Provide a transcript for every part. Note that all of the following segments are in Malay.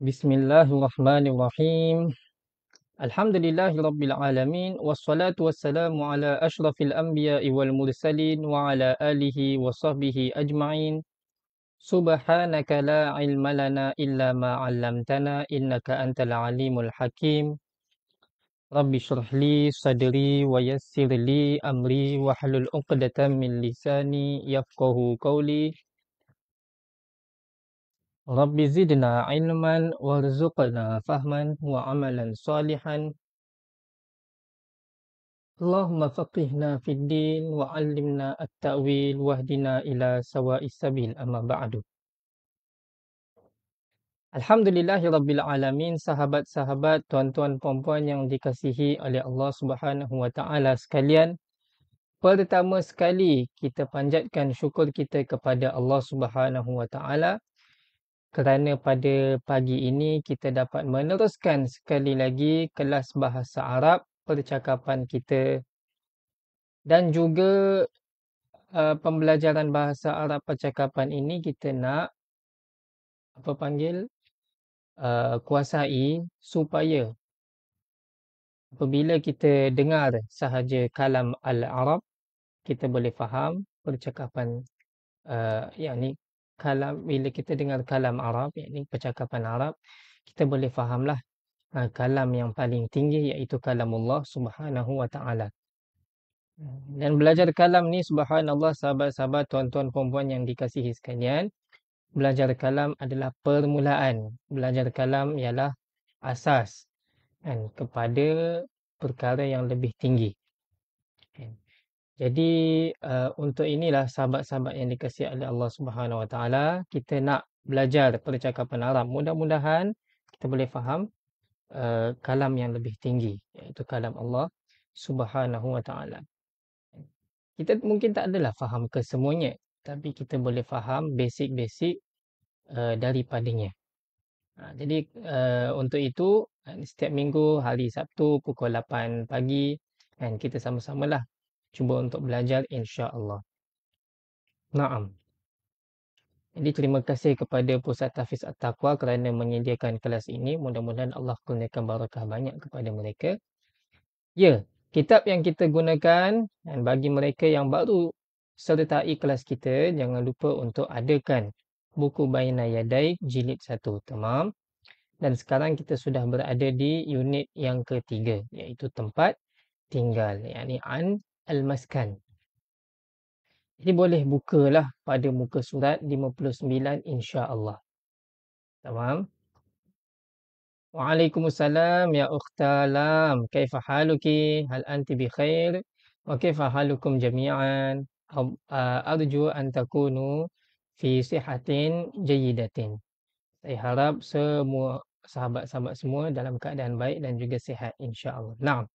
بسم الله الرحمن الرحيم الحمد لله رب العالمين والصلاة والسلام على أشرف الأنبياء والمرسلين وعلى آله وصحبه أجمعين سبحانك لا علم لنا إلا ما علمتنا إنك أنت العليم الحكيم رب اشرح لي صدري ويسر لي أمري واحلل عقدة من لساني يفقه قولي Rabbi zidna ilman warzuqna fahman wa amalan salihan. Allahumma faqihna fid din wa alimna at-ta'wil wahdina ila sawa'is sabil amma ba'du. Alhamdulillahirabbil alamin sahabat-sahabat tuan-tuan puan-puan yang dikasihi oleh Allah Subhanahu sekalian. Pertama sekali kita panjatkan syukur kita kepada Allah Subhanahu kerana pada pagi ini kita dapat meneruskan sekali lagi kelas bahasa Arab percakapan kita dan juga uh, pembelajaran bahasa Arab percakapan ini kita nak apa panggil uh, kuasai supaya apabila kita dengar sahaja kalam al-Arab kita boleh faham percakapan uh, yang ni kalam bila kita dengar kalam Arab yakni percakapan Arab kita boleh fahamlah ha, kalam yang paling tinggi iaitu kalam Allah Subhanahu wa taala dan belajar kalam ni subhanallah sahabat-sahabat tuan-tuan puan-puan yang dikasihi sekalian belajar kalam adalah permulaan belajar kalam ialah asas kan kepada perkara yang lebih tinggi okay. Jadi uh, untuk inilah sahabat-sahabat yang dikasihi oleh Allah Subhanahu Wa Taala, kita nak belajar percakapan Arab. Mudah-mudahan kita boleh faham uh, kalam yang lebih tinggi iaitu kalam Allah Subhanahu Wa Taala. Kita mungkin tak adalah faham kesemuanya, tapi kita boleh faham basic-basic uh, daripadanya. Ha, jadi uh, untuk itu setiap minggu hari Sabtu pukul 8 pagi dan kita sama-samalah cuba untuk belajar insya-Allah. Naam. Jadi terima kasih kepada Pusat Tahfiz At-Taqwa kerana menyediakan kelas ini. Mudah-mudahan Allah kurniakan barakah banyak kepada mereka. Ya, kitab yang kita gunakan dan bagi mereka yang baru sertai kelas kita, jangan lupa untuk adakan buku Bayna Yadai jilid 1. Tamam. Dan sekarang kita sudah berada di unit yang ketiga iaitu tempat tinggal yakni an Al-Maskan. Jadi boleh bukalah pada muka surat 59 insya-Allah. Tamam? Waalaikumsalam ya ukhtalam. Kaifa haluki? Hal anti bi khair? Wa kaifa halukum jami'an? Arju an takunu fi sihatin jayyidatin. Saya harap semua sahabat-sahabat semua dalam keadaan baik dan juga sihat insya-Allah. Naam.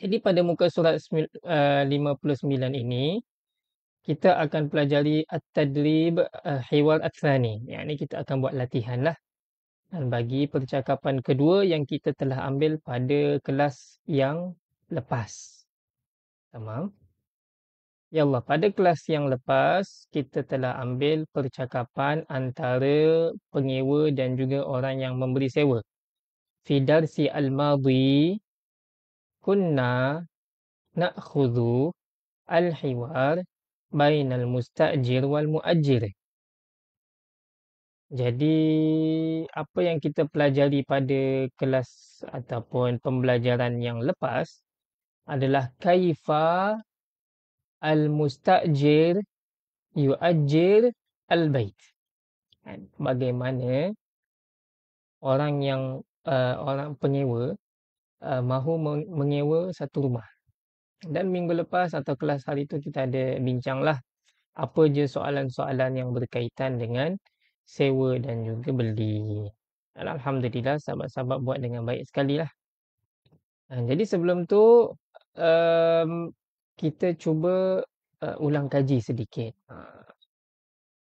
Jadi pada muka surat 59 eh, ini kita akan pelajari at-tadrib hiwal eh, atsani. Yang ini kita akan buat latihanlah bagi percakapan kedua yang kita telah ambil pada kelas yang lepas. Tamam. Ya Allah, pada kelas yang lepas kita telah ambil percakapan antara penyewa dan juga orang yang memberi sewa. Fidarsi al-madhi kunna na'khudhu al-hiwar bainal musta'jir wal mu'ajjir. Jadi apa yang kita pelajari pada kelas ataupun pembelajaran yang lepas adalah kaifa al-musta'jir yuajir al-bait. Kan? Bagaimana orang yang uh, orang penyewa uh, mahu menyewa satu rumah. Dan minggu lepas atau kelas hari itu kita ada bincanglah apa je soalan-soalan yang berkaitan dengan sewa dan juga beli. Alhamdulillah sahabat-sahabat buat dengan baik sekali lah. Uh, jadi sebelum tu um, kita cuba uh, ulang kaji sedikit. Uh,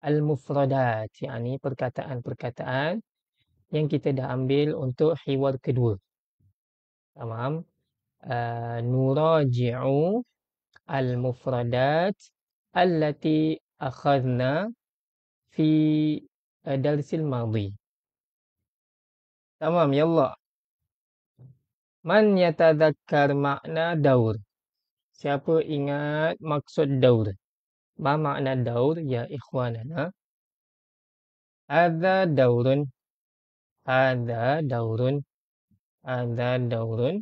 al-mufradat, iaitu perkataan-perkataan yang kita dah ambil untuk hiwar kedua. تمام آه نراجع المفردات التي أخذنا في الدرس الماضي تمام يلا من يتذكر معنى دور siapa ingat maksud daur apa makna daur ya ikhwanana هذا دور هذا دور ada daurun,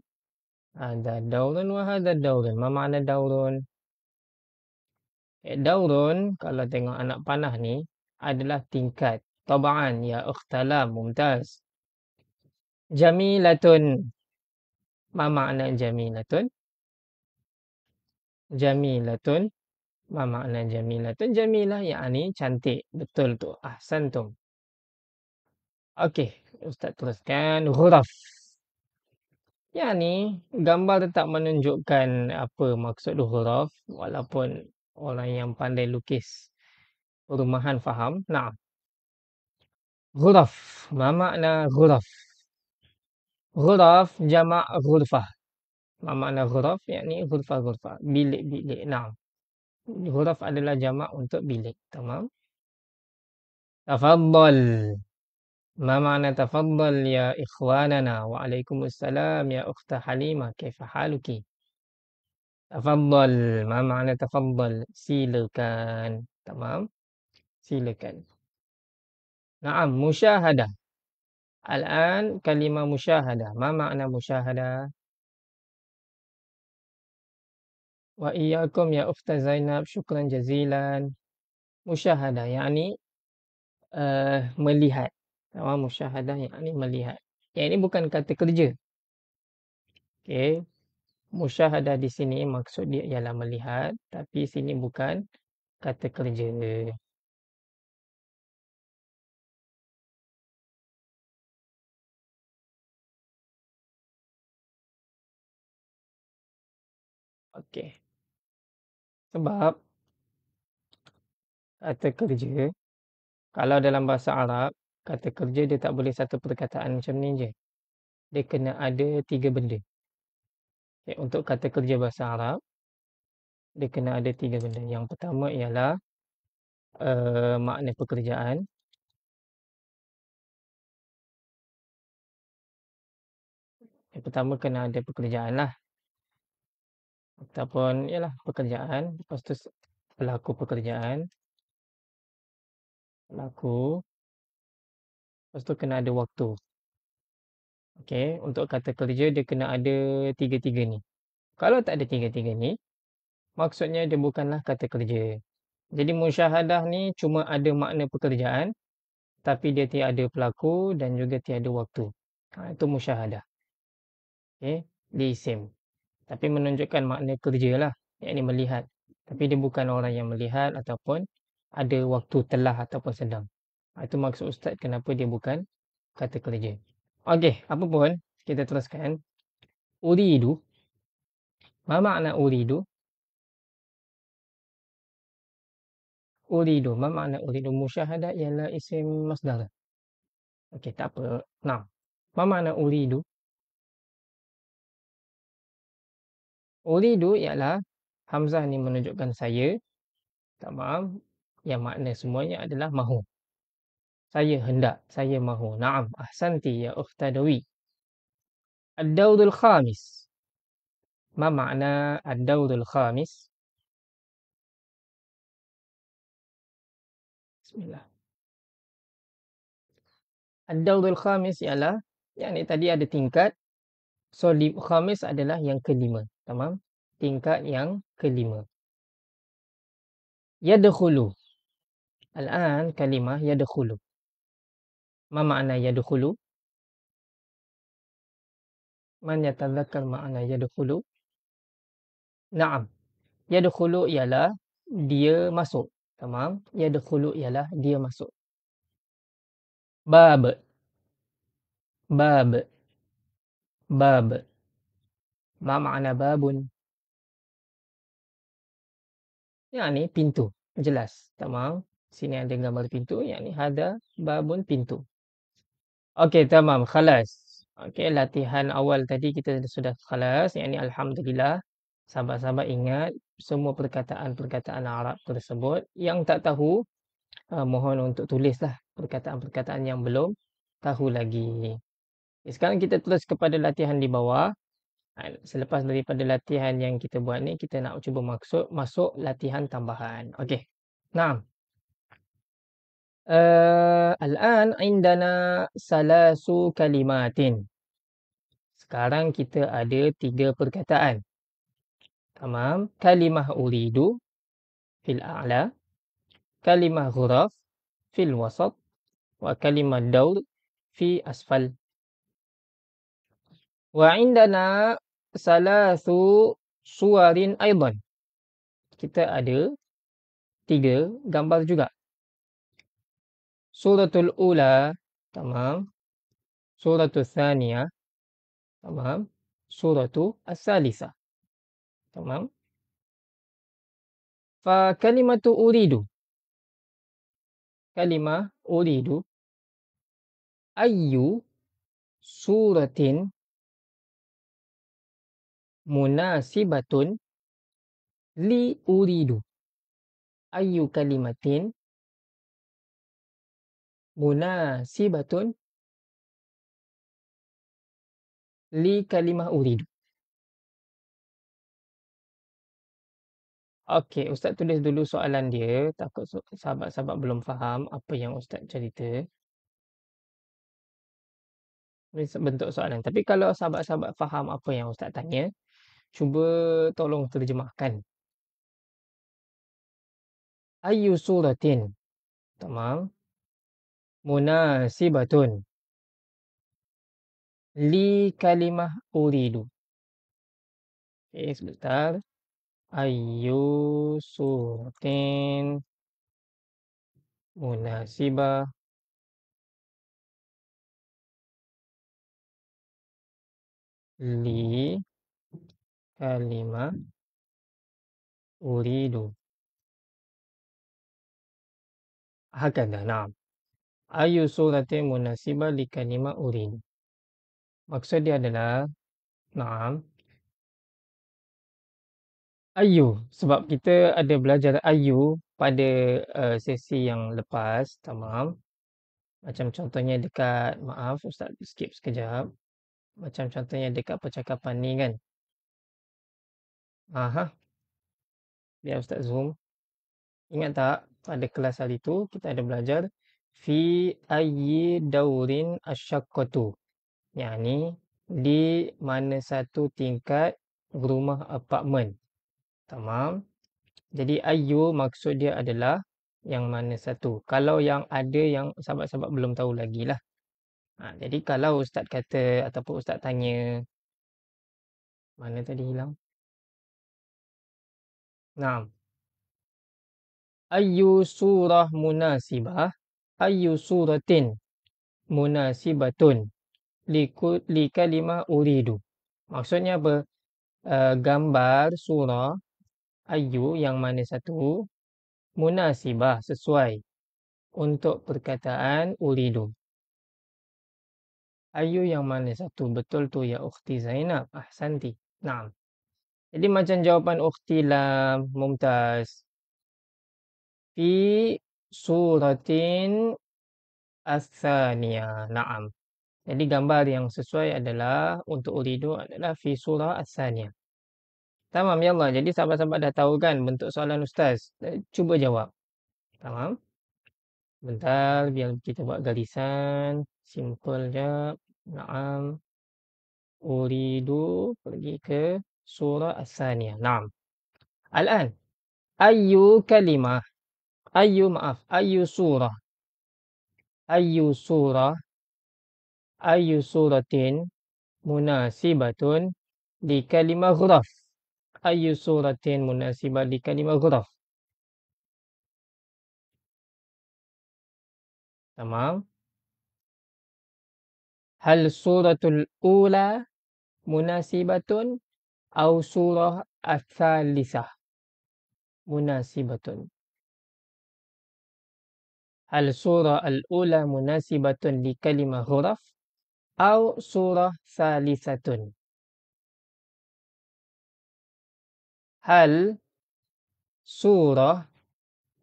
ada daurun wa hadha daulun apa makna daulun eh, daulun kalau tengok anak panah ni adalah tingkat tabaan ya ikhtala mumtaz jamilatun apa makna jamilatun jamilatun apa makna jamilatun jamilah yakni cantik betul tu ahsantum okey ustaz teruskan ghuraf Ya ni, gambar tetap menunjukkan apa maksud huruf walaupun orang yang pandai lukis perumahan faham. Nah. Huruf, ma makna huruf? Huruf jamak ghurfah. Ma makna huruf? Yakni ghurfah-ghurfah, bilik-bilik. Nah. Huruf adalah jamak untuk bilik, tamam? Tafadhal. ما معنى تفضل يا إخواننا وعليكم السلام يا أخت حليمة كيف حالك؟ تفضل ما معنى تفضل؟ سيلكان تمام؟ سيلكان نعم مشاهدة الآن كلمة مشاهدة ما معنى مشاهدة؟ وإياكم يا أخت زينب شكرا جزيلا مشاهدة يعني uh, Tawa musyahadah yang ini melihat. Yang ini bukan kata kerja. Okey. Musyahadah di sini maksud dia ialah melihat. Tapi sini bukan kata kerja. Okey. Sebab kata kerja kalau dalam bahasa Arab kata kerja dia tak boleh satu perkataan macam ni je. Dia kena ada tiga benda. Okay, untuk kata kerja bahasa Arab, dia kena ada tiga benda. Yang pertama ialah uh, makna pekerjaan. Yang pertama kena ada pekerjaan lah. Ataupun ialah pekerjaan. Lepas tu pelaku pekerjaan. Pelaku Lepas tu kena ada waktu. Okay, untuk kata kerja dia kena ada tiga-tiga ni. Kalau tak ada tiga-tiga ni, maksudnya dia bukanlah kata kerja. Jadi musyahadah ni cuma ada makna pekerjaan, tapi dia tiada pelaku dan juga tiada waktu. Ha, itu musyahadah. Okay, di isim. Tapi menunjukkan makna kerja lah, yakni melihat. Tapi dia bukan orang yang melihat ataupun ada waktu telah ataupun sedang. Ah, itu maksud ustaz kenapa dia bukan kata kerja. Okey, apa pun kita teruskan. Uridu. Apa makna uridu? Uridu. Apa makna uridu? Musyahadah ialah isim masdar. Okey, tak apa. Nah. Apa makna uridu? Uridu ialah Hamzah ni menunjukkan saya. Tak maaf. Yang makna semuanya adalah mahu saya hendak, saya mahu. Naam, ahsanti ya ukhtadawi. Ad-daudul khamis. Ma makna ad-daudul khamis? Bismillah. Ad-daudul khamis ialah, yang ni tadi ada tingkat. So, khamis adalah yang kelima. Tamam? Tingkat yang kelima. Yadkhulu. Al-an kalimah yadkhulu. Ma makna yadkhulu? Man yatadhakkar makna yadkhulu? Naam. Yadkhulu ialah dia masuk. Tamam. Yadkhulu ialah dia masuk. Bab. Bab. Bab. Ma makna babun? Yang ni pintu. Jelas. Tamam. Sini ada gambar pintu. Yang ni hada babun pintu. Okey, tamam. Khalas. Okey, latihan awal tadi kita sudah khalas. Yang ini Alhamdulillah. Sahabat-sahabat ingat semua perkataan-perkataan Arab tersebut. Yang tak tahu, uh, mohon untuk tulislah perkataan-perkataan yang belum tahu lagi. Okay, eh, sekarang kita terus kepada latihan di bawah. Ha, selepas daripada latihan yang kita buat ni, kita nak cuba maksud, masuk latihan tambahan. Okey. Nah. Eh, al-an indana salasu kalimatin. Sekarang kita ada tiga perkataan. Tamam. Kalimah uridu fil a'la. Kalimah ghuraf fil wasat. Wa kalimah daud fi asfal. Wa indana salasu suarin aydan. Kita ada tiga gambar juga. Suratul Ula, tamam. Suratul Thania, tamam. Suratul Asalisa, tamam. Fa kalimatu uridu. Kalimah uridu. Ayu suratin munasibatun li uridu. Ayu kalimatin munasibatun li kalimah uridu. Okey, Ustaz tulis dulu soalan dia. Takut sahabat-sahabat belum faham apa yang Ustaz cerita. Ini bentuk soalan. Tapi kalau sahabat-sahabat faham apa yang Ustaz tanya, cuba tolong terjemahkan. Ayu suratin. Tak maaf munasibatun li kalimah uridu. Okay, sebentar. Ayu suratin munasibah. li kalima uridu hakadah naam ayu surati munasibah li kalimah urin. Maksud dia adalah, naam, ayu. Sebab kita ada belajar ayu pada uh, sesi yang lepas, tamam. Macam contohnya dekat, maaf Ustaz skip sekejap. Macam contohnya dekat percakapan ni kan. Aha. Biar Ustaz zoom. Ingat tak pada kelas hari tu kita ada belajar fi ayyi daurin asyakatu. Yang ni, di mana satu tingkat rumah apartmen. Tamam. Jadi ayu maksud dia adalah yang mana satu. Kalau yang ada yang sahabat-sahabat belum tahu lagi lah. Ha, jadi kalau ustaz kata ataupun ustaz tanya. Mana tadi hilang? Nah. Ayu surah munasibah ayu suratin munasibatun li kalimah uridu. Maksudnya apa? Uh, gambar surah ayu yang mana satu munasibah sesuai untuk perkataan uridu. Ayu yang mana satu betul tu ya ukhti Zainab ahsanti. Naam. Jadi macam jawapan ukhti lam mumtaz. Fi suratin Asania, Naam. Jadi gambar yang sesuai adalah untuk uridu adalah fi surah asaniyah. Tamam ya Allah. Jadi sahabat-sahabat dah tahu kan bentuk soalan ustaz. Eh, cuba jawab. Tamam. Bentar biar kita buat garisan. Simple je. Naam. Uridu pergi ke surah Asania, Naam. Al-an. Ayu kalimah ayu maaf ayu surah ayu surah ayu suratin munasibatun di kalimah huruf. ayu suratin munasibah di kalimah huruf. tamam hal suratul ula munasibatun atau surah al munasibatun الصورة الأولى مناسبة لكلمة غرف أو صورة ثالثة هل صورة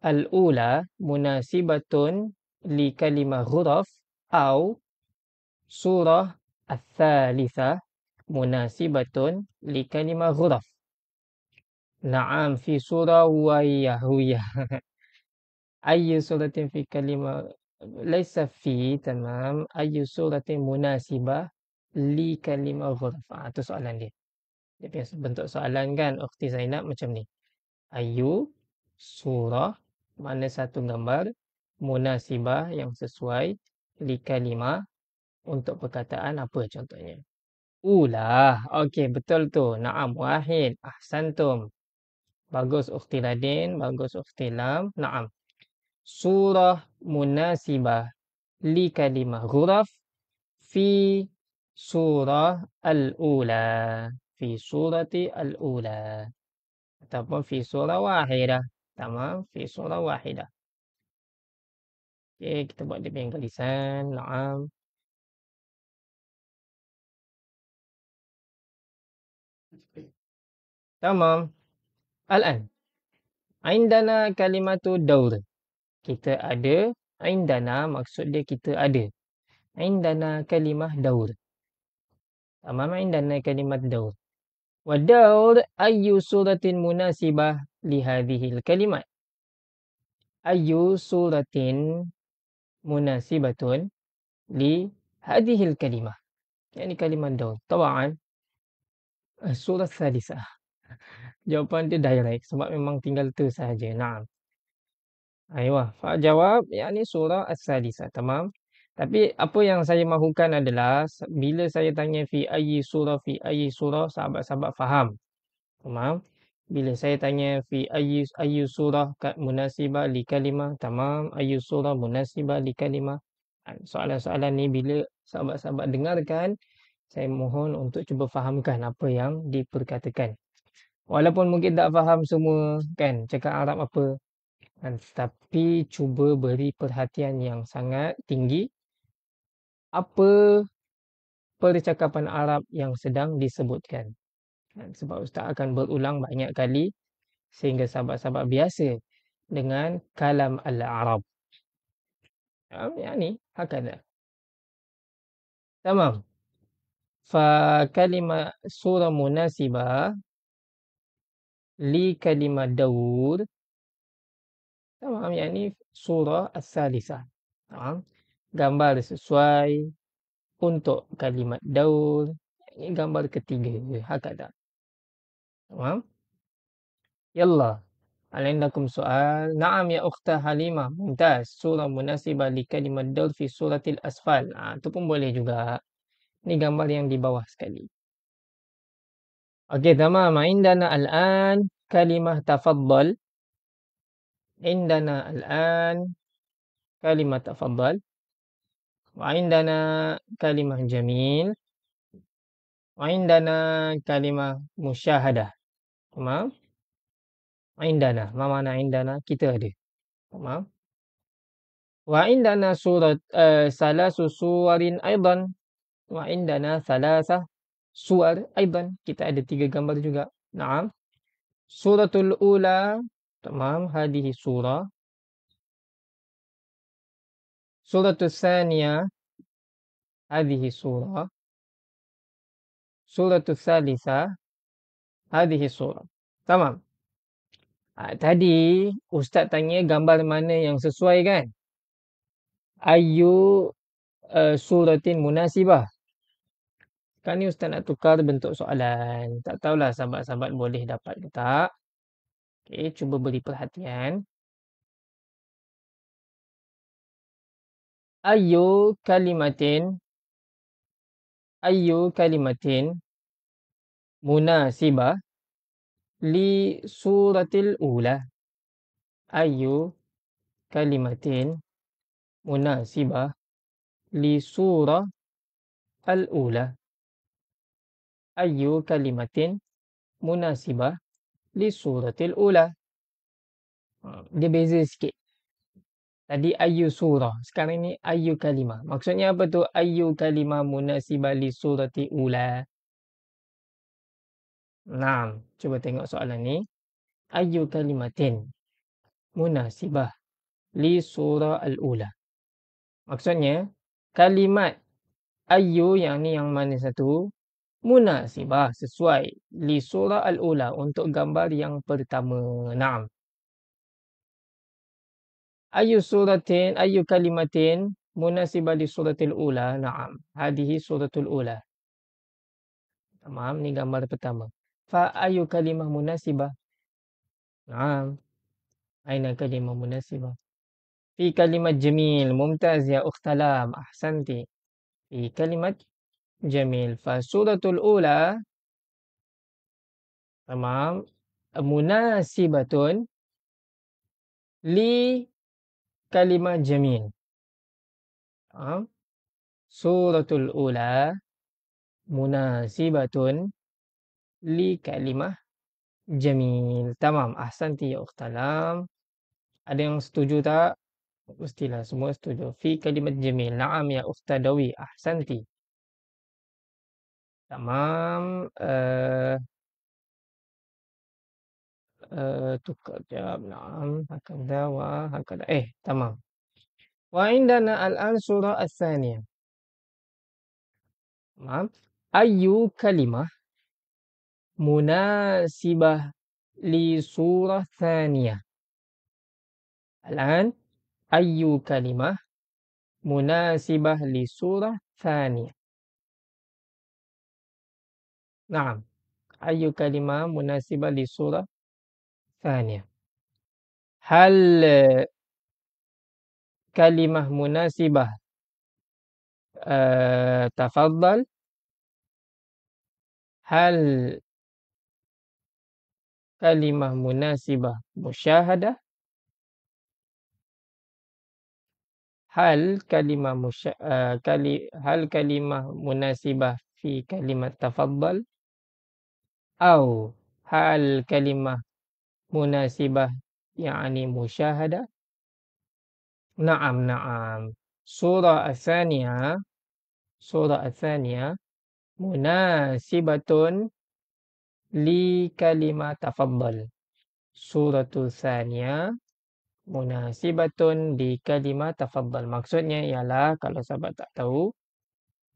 الأولى مناسبة لكلمة غرف أو صورة الثالثة مناسبة لكلمة غرف نعم في صورة ويا ويا ayu suratin fi kalima laisa fi tamam ayu suratin munasibah li kalima ghurfa itu ah, soalan dia dia punya bentuk soalan kan ukhti Zainab macam ni ayu surah mana satu gambar munasibah yang sesuai li kalima untuk perkataan apa contohnya ulah okey betul tu naam wahid ahsantum bagus ukhti Radin bagus ukhti Lam naam surah munasibah li kalimah ghuraf fi surah al-ula fi surati al-ula ataupun fi surah wahidah tamam fi surah wahidah okey kita buat dia punya lisan na'am تمام الآن عندنا كلمة دور kita ada indana maksud dia kita ada indana kalimah daur tamam indana kalimah daur wa daur ayu suratin munasibah li hadhil kalimat ayu suratin munasibatun li hadhil kalimah yakni kalimah daur tawaan eh, surah salisah Jawapan dia direct sebab memang tinggal tu saja. Naam. Aywa, jawab yakni surah as-sadisah, tamam? Tapi apa yang saya mahukan adalah bila saya tanya fi ayi surah fi ayi surah sahabat-sahabat faham. Tamam? Bila saya tanya fi ayi ayi surah kat munasibah li kalimah, tamam? Ayi surah munasibah li kalimah. Kan, soalan-soalan ni bila sahabat-sahabat dengarkan, saya mohon untuk cuba fahamkan apa yang diperkatakan. Walaupun mungkin tak faham semua kan cakap Arab apa, tetapi cuba beri perhatian yang sangat tinggi apa percakapan Arab yang sedang disebutkan. Sebab Ustaz akan berulang banyak kali sehingga sahabat-sahabat biasa dengan kalam al-Arab. Um, yang ni, hakada. Tamam. Fa kalimah sura munasibah li kalimah daud Tamam, yang ini surah As-Salisa. Tamam. Gambar sesuai untuk kalimat daul. Ini gambar ketiga. Hakada. Tamam. Yalla. Alindakum soal. Naam ya ukhta Halimah. Muntaz. Surah munasibah li kalimat daul fi suratil asfal. Ha, itu pun boleh juga. Ini gambar yang di bawah sekali. Okey, tamam. Indana al-an kalimah tafaddal indana al-an kalimat tafadhal wa indana kalimah jamil wa indana kalimah musyahadah faham wa indana apa makna indana kita ada faham wa indana surat uh, salasu suwarin aidan wa indana salasa suar aidan kita ada tiga gambar juga naam suratul ula Tamam, hadihi surah. Surah Tsaniya, hadihi surah. Surah Tsalisa, hadihi surah. Tamam. Ha, tadi ustaz tanya gambar mana yang sesuai kan? Ayu uh, suratin munasibah. Sekarang ni ustaz nak tukar bentuk soalan. Tak tahulah sahabat-sahabat boleh dapat ke tak. Okay, cuba beri perhatian. Ayu kalimatin. Ayu kalimatin. Munasibah. Li suratil ula. Ayu kalimatin. Munasibah. Li surah al-ula. Ayu kalimatin. Munasibah li suratil ula. Ah. Dia beza sikit. Tadi ayu surah. Sekarang ni ayu kalimah. Maksudnya apa tu? Ayu kalimah munasibah li surati ula. Naam. Cuba tengok soalan ni. Ayu kalimatin munasibah li surah al-ula. Maksudnya, kalimat ayu yang ni yang mana satu munasibah sesuai li surah al-ula untuk gambar yang pertama. Naam. Ayu suratin, ayu kalimatin munasibah li surah al-ula. Naam. Hadihi suratul ula Tamam, ni gambar pertama. Fa ayu kalimah munasibah? Naam. Aina kalimah munasibah? Fi kalimat jemil mumtaz ya ukhtalam, ahsanti. Fi kalimat Jamil. Fasuratul ula. Tamam. Munasibatun. Li kalima jamil. Tamam. Suratul ula. Munasibatun. Li kalima jamil. Tamam. Ahsanti ya uktalam. Ada yang setuju tak? Mestilah semua setuju. Fi kalimat jamil. Naam ya uktadawi. Ahsanti. Ahsanti. Tamam. Uh, eh, uh, eh, tukar jawab na'am. Hakadah wa hakadah. Eh, tamam. Wa indana al-an surah al-thaniyah. Tamam. Ayu kalimah munasibah li surah thaniyah. Al-an, ayu kalimah munasibah li surah thaniyah. نعم أي كلمة مناسبة للصورة ثانية هل كلمة مناسبة أه تفضل هل كلمة مناسبة مشاهدة هل كلمة مش... آه... كلي... هل كلمة مناسبة في كلمة تفضل au hal kalimah munasibah yakni musyahadah na'am na'am surah athaniyah surah athaniyah munasibatun li kalimah tafaddal surah athaniyah munasibatun di kalimah tafaddal maksudnya ialah kalau sahabat tak tahu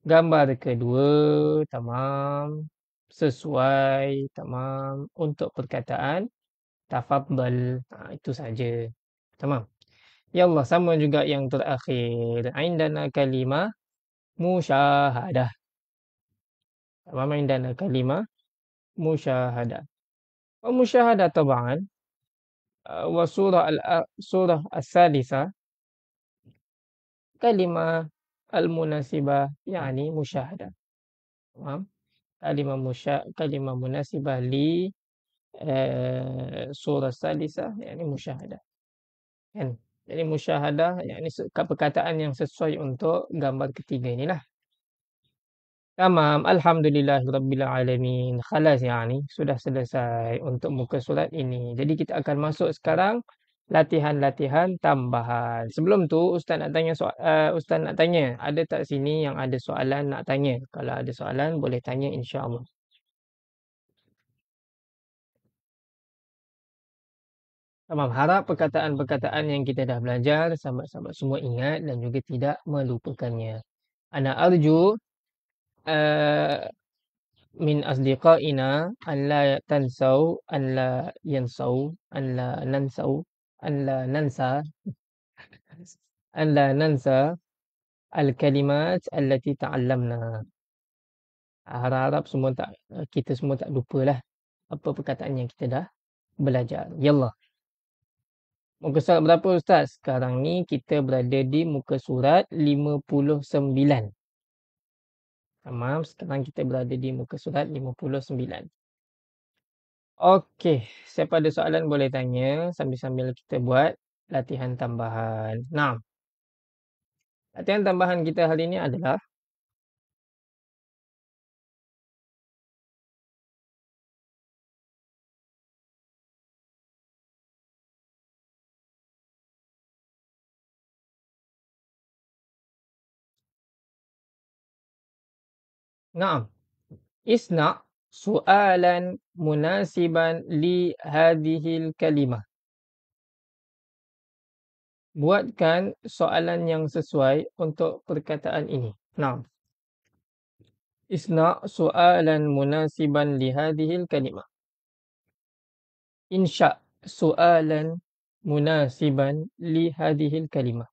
gambar kedua tamam sesuai tamam untuk perkataan tafadhal ha, itu saja tamam ya Allah sama juga yang terakhir indana kalima musyahadah tamam indana kalima musyahadah wa musyahadah tabaan wa surah al surah as-salisa kalimah al-munasibah yakni musyahadah tamam kalimah musyak kalimah munasibah li eh, surah salisah yakni musyahadah kan jadi musyahadah yakni perkataan yang sesuai untuk gambar ketiga inilah tamam alhamdulillah rabbil alamin khalas yani sudah selesai untuk muka surat ini jadi kita akan masuk sekarang latihan-latihan tambahan. Sebelum tu ustaz nak tanya soal uh, ustaz nak tanya, ada tak sini yang ada soalan nak tanya? Kalau ada soalan boleh tanya insya-Allah. Tamam, harap perkataan-perkataan yang kita dah belajar sama-sama semua ingat dan juga tidak melupakannya. Ana arju uh, min asdiqaina an la tansau an la yansau an la nansau Anla nansa, anla nansa, لا ننسى الكلمات التي Harap-harap semua tak kita semua tak lupalah apa perkataan yang kita dah belajar. Ya Allah. Muka surat berapa Ustaz? Sekarang ni kita berada di muka surat 59. Tamam, sekarang kita berada di muka surat Okey, siapa ada soalan boleh tanya sambil-sambil kita buat latihan tambahan. Nah, latihan tambahan kita hari ini adalah Nah, Isna Soalan munasiban li hadhil kalima. buatkan soalan yang sesuai untuk perkataan ini nah isna su'alan munasiban li hadhil kalima. insya soalan munasiban li hadhil kalima.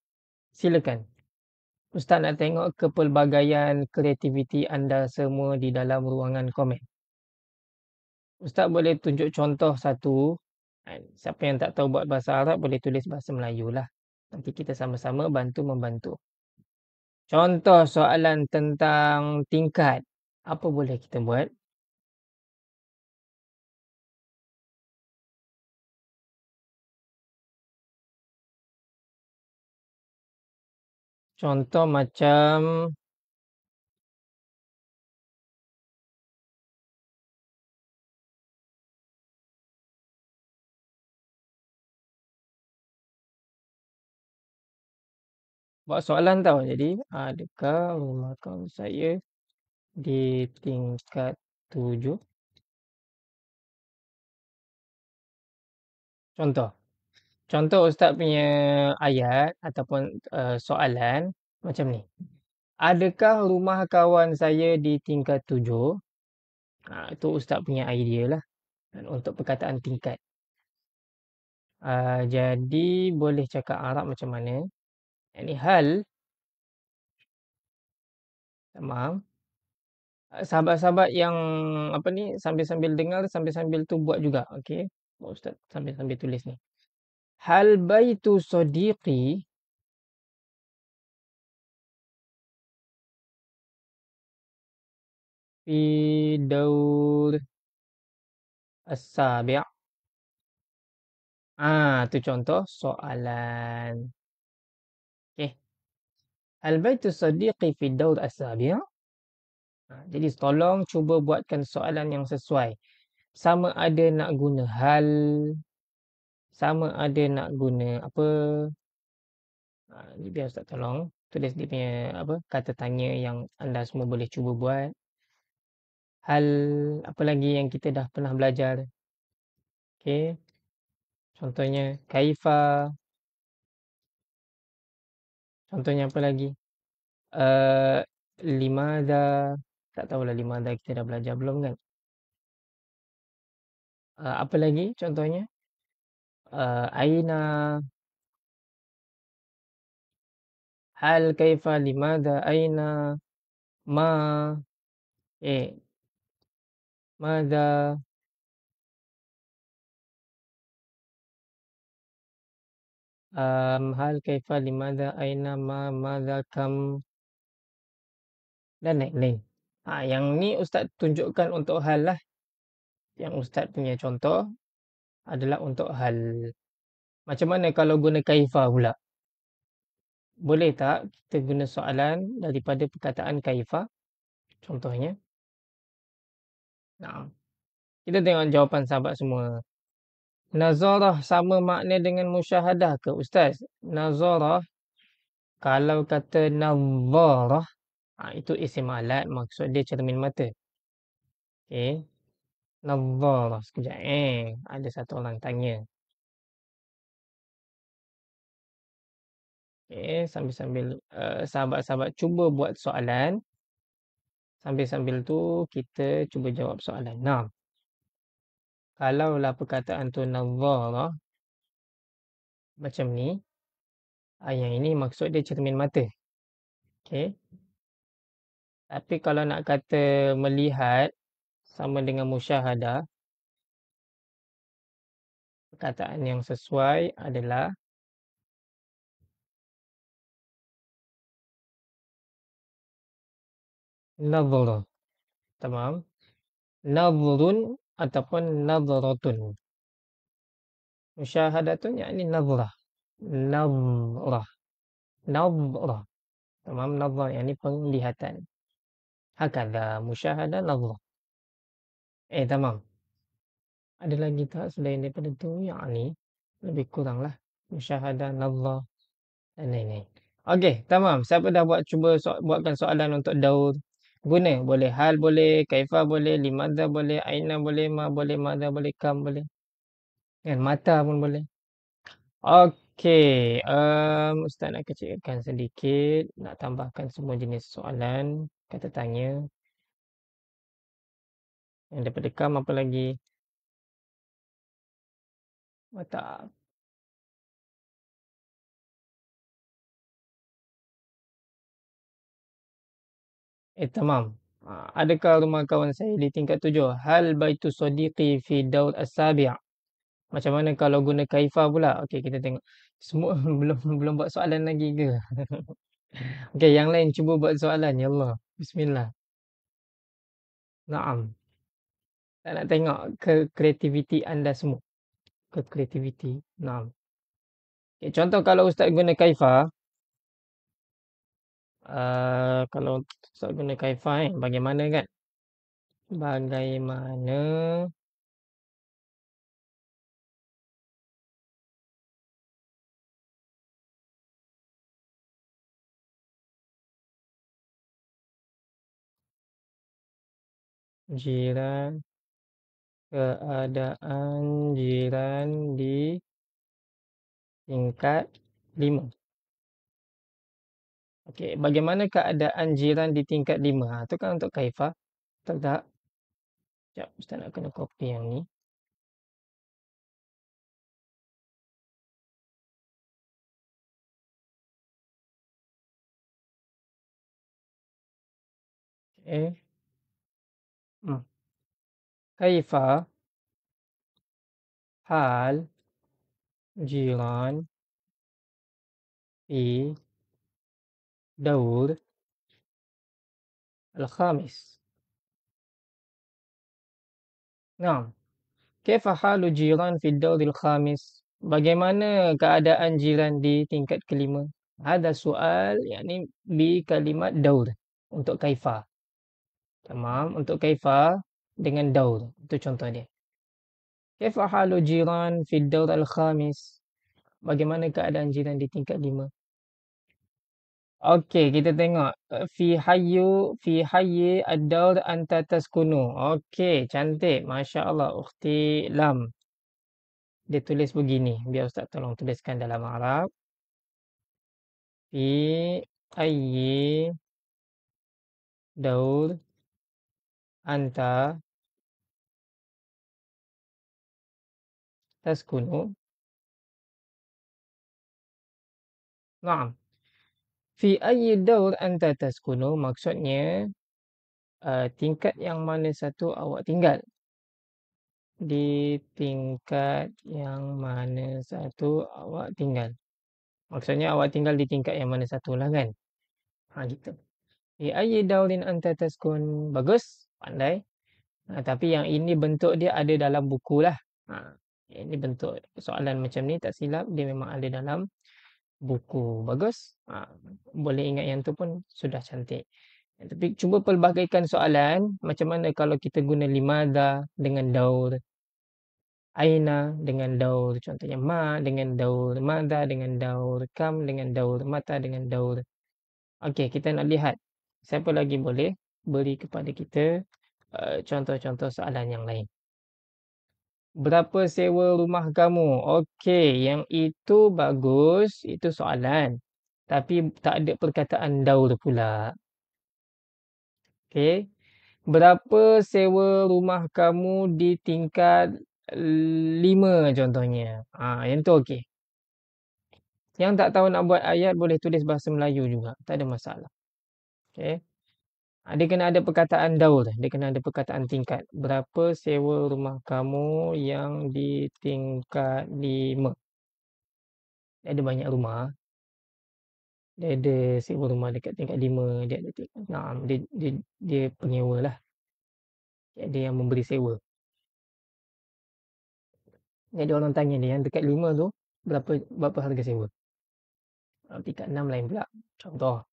silakan Ustaz nak tengok kepelbagaian kreativiti anda semua di dalam ruangan komen. Ustaz boleh tunjuk contoh satu. Kan, siapa yang tak tahu buat bahasa Arab boleh tulis bahasa Melayu lah. Nanti kita sama-sama bantu-membantu. Contoh soalan tentang tingkat. Apa boleh kita buat? Contoh macam buat soalan tau. Jadi, adakah rumah kau saya di tingkat tujuh? Contoh. Contoh ustaz punya ayat ataupun uh, soalan macam ni. Adakah rumah kawan saya di tingkat tujuh? Ha, itu ustaz punya idea lah Dan untuk perkataan tingkat. Uh, jadi boleh cakap Arab macam mana? يعني hal, تمام sahabat-sahabat yang apa ni sambil-sambil dengar sambil-sambil tu buat juga okey oh, ustaz sambil-sambil tulis ni hal baitu sadiqi fi daur as-sabi' ah tu contoh soalan Al-Baitul Sadiqi fi Daud Asabia. Ha, jadi tolong cuba buatkan soalan yang sesuai. Sama ada nak guna hal. Sama ada nak guna apa. Ini ha, biar Ustaz tolong. Tulis dia punya apa, kata tanya yang anda semua boleh cuba buat. Hal apa lagi yang kita dah pernah belajar. Okay. Contohnya, kaifa, Contohnya apa lagi? Uh, lima ada. Tak tahulah lima ada kita dah belajar belum kan? Uh, apa lagi contohnya? Uh, Aina. Hal kaifa lima ada Aina. Ma. Eh. Mada. Ma um, hal kaifa limadha aina ma madha kam dan lain-lain. Ha, yang ni ustaz tunjukkan untuk hal lah. Yang ustaz punya contoh adalah untuk hal. Macam mana kalau guna kaifa pula? Boleh tak kita guna soalan daripada perkataan kaifa? Contohnya. Nah. Kita tengok jawapan sahabat semua. Nazarah sama makna dengan musyahadah ke Ustaz? Nazarah, kalau kata nazarah, ha, itu isim alat, maksud dia cermin mata. Okay. Nazarah, sekejap. Eh, ada satu orang tanya. Okay, sambil-sambil uh, sahabat-sahabat cuba buat soalan. Sambil-sambil tu kita cuba jawab soalan. Nah kalaulah perkataan tu nazara lah, macam ni ah, yang ini maksud dia cermin mata okey tapi kalau nak kata melihat sama dengan musyahada, perkataan yang sesuai adalah nazara tamam nazrun ataupun nadratun. Musyahadatun yakni nadrah. Nadrah. Nadrah. Tamam nadrah yakni penglihatan. Hakadha musyahadah nadrah. Eh tamam. Ada lagi tak selain daripada itu yakni lebih kuranglah musyahadah nadrah dan Ini lain Okey, tamam. Siapa dah buat cuba so, buatkan soalan untuk daur? guna boleh hal boleh kaifa boleh limadha boleh aina boleh ma boleh madha boleh kam boleh kan mata pun boleh okey um, ustaz nak kecilkan sedikit nak tambahkan semua jenis soalan kata tanya yang daripada kam apa lagi Mata. Oh, eh Itamam. Ha, adakah rumah kawan saya di tingkat tujuh? Hal baitu sodiqi fi daul asabi'a. Macam mana kalau guna kaifah pula? Okey, kita tengok. Semua belum belum buat soalan lagi ke? Okey, yang lain cuba buat soalan. Ya Allah. Bismillah. Naam. Tak nak tengok ke kreativiti anda semua. Ke kreativiti. Naam. Okay, contoh kalau ustaz guna kaifah. Eh, kalau Ustaz guna kaifah bagaimana kan? Bagaimana jiran keadaan jiran di tingkat lima. Okey, bagaimana keadaan jiran di tingkat 5? Ha, tu kan untuk kaifah. Betul tak? Sekejap, Ustaz nak kena copy yang ni. Okey. Hmm. Kaifah. Hal. Jiran. Di داود الخامس نعم كيف حال جيران في الدور الخامس bagaimana keadaan jiran di tingkat kelima ada soal yakni bi kalimat daud untuk kaifa tamam untuk kaifa dengan daud itu contoh dia كيف حال جيران في الدور الخامس bagaimana keadaan jiran di tingkat lima Okey, kita tengok. Fi hayu, fi hayi adal antatas kunu. Okey, cantik. Masya Allah. Ukhti lam. Dia tulis begini. Biar Ustaz tolong tuliskan dalam Arab. Fi hayi daul anta tas kunu. Naam. Fi ayyi daur anta taskunu maksudnya uh, tingkat yang mana satu awak tinggal? Di tingkat yang mana satu awak tinggal? Maksudnya awak tinggal di tingkat yang mana satu lah kan? Ha gitu. Fi ayyi daurin anta taskun? Bagus, pandai. Nah ha, tapi yang ini bentuk dia ada dalam buku lah. Ha. Ini bentuk soalan macam ni tak silap dia memang ada dalam buku bagus ha, boleh ingat yang tu pun sudah cantik eh, tapi cuba pelbagaikan soalan macam mana kalau kita guna limada dengan daur aina dengan daur contohnya ma dengan daur mada dengan daur kam dengan daur mata dengan daur okey kita nak lihat siapa lagi boleh beri kepada kita eh, contoh-contoh uh, soalan yang lain berapa sewa rumah kamu? Okey, yang itu bagus, itu soalan. Tapi tak ada perkataan daur pula. Okey. Berapa sewa rumah kamu di tingkat lima contohnya? Ha, yang tu okey. Yang tak tahu nak buat ayat boleh tulis bahasa Melayu juga. Tak ada masalah. Okey. Ah, dia kena ada perkataan daur. Dia kena ada perkataan tingkat. Berapa sewa rumah kamu yang di tingkat lima? Dia ada banyak rumah. Dia ada sewa rumah dekat tingkat lima. Dia ada tingkat enam. Dia, dia, dia penyewa lah. Dia yang memberi sewa. Jadi orang tanya dia yang dekat lima tu berapa berapa harga sewa? Kalau ah, tingkat enam lain pula. Contoh.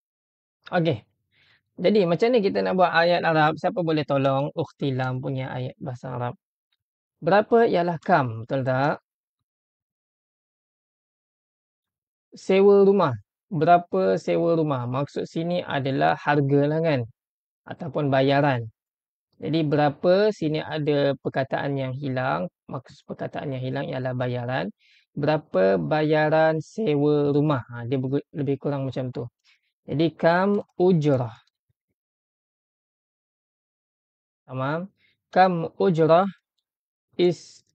Okey, jadi macam ni kita nak buat ayat Arab. Siapa boleh tolong? Ukhtilam punya ayat bahasa Arab. Berapa ialah kam? Betul tak? Sewa rumah. Berapa sewa rumah? Maksud sini adalah harga lah kan? Ataupun bayaran. Jadi berapa sini ada perkataan yang hilang. Maksud perkataan yang hilang ialah bayaran. Berapa bayaran sewa rumah? Ha, dia lebih kurang macam tu. Jadi kam ujrah. Tamam. Kam ujrah is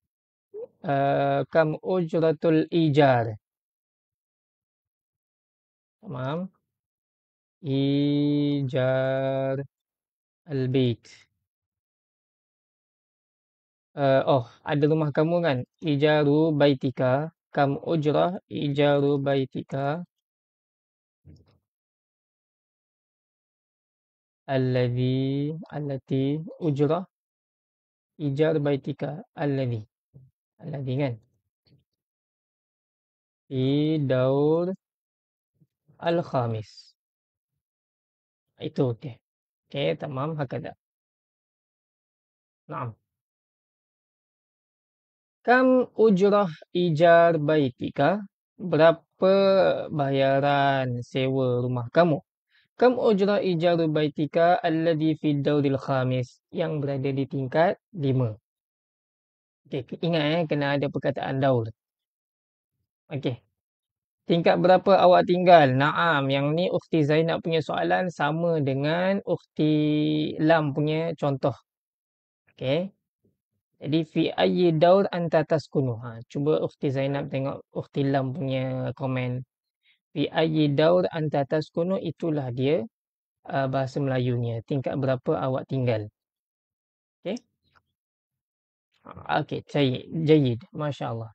uh, kam ujratul ijar. Tamam. Ijar al-bait. Uh, eh, oh, ada rumah kamu kan? Ijaru baitika. Kam ujrah ijaru baitika. alladhi allati ujrah ijar baitika alladhi alladhi kan Di daur al khamis itu okey okey tamam hakada naam kam ujrah ijar baitika berapa bayaran sewa rumah kamu Kam ujra ijaru baitika alladhi fi daudil khamis. Yang berada di tingkat lima. Okey, ingat eh, kena ada perkataan daul. Okey. Tingkat berapa awak tinggal? Naam, yang ni Ukhti Zainab punya soalan sama dengan Ukhti Lam punya contoh. Okey. Jadi, fi ayyi daur anta taskunu. Ha, cuba Ukhti Zainab tengok Ukhti Lam punya komen fi ayyi daur anta taskunu itulah dia uh, bahasa Melayunya tingkat berapa awak tinggal Okay, okey jayid jayid masyaallah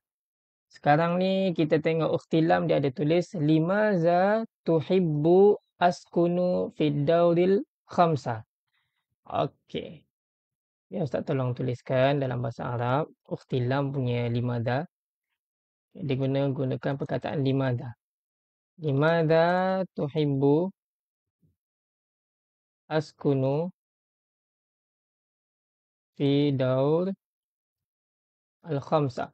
sekarang ni kita tengok uktilam dia ada tulis limaza tuhibbu askunu fi dauril khamsa okey Ya Ustaz tolong tuliskan dalam bahasa Arab Ukhtilam punya limada Dia guna gunakan perkataan dah. Limada tuhibbu askunu fi daur al-khamsa.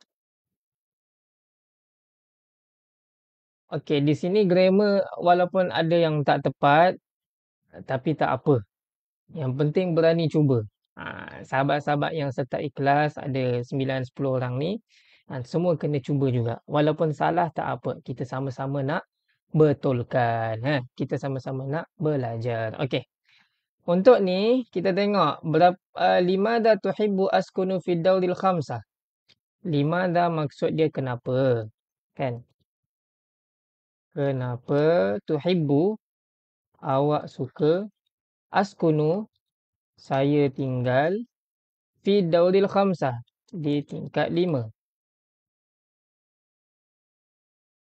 Okey, di sini grammar walaupun ada yang tak tepat, tapi tak apa. Yang penting berani cuba. Ha, sahabat-sahabat yang serta ikhlas, ada 9-10 orang ni, ha, semua kena cuba juga. Walaupun salah, tak apa. Kita sama-sama nak betulkan. Ha? Kita sama-sama nak belajar. Okey. Untuk ni, kita tengok berapa uh, eh, lima dah tuhibu askunu fi di khamsah. Lima dah maksud dia kenapa. Kan? Kenapa tuhibu awak suka askunu saya tinggal fi di khamsah di tingkat lima.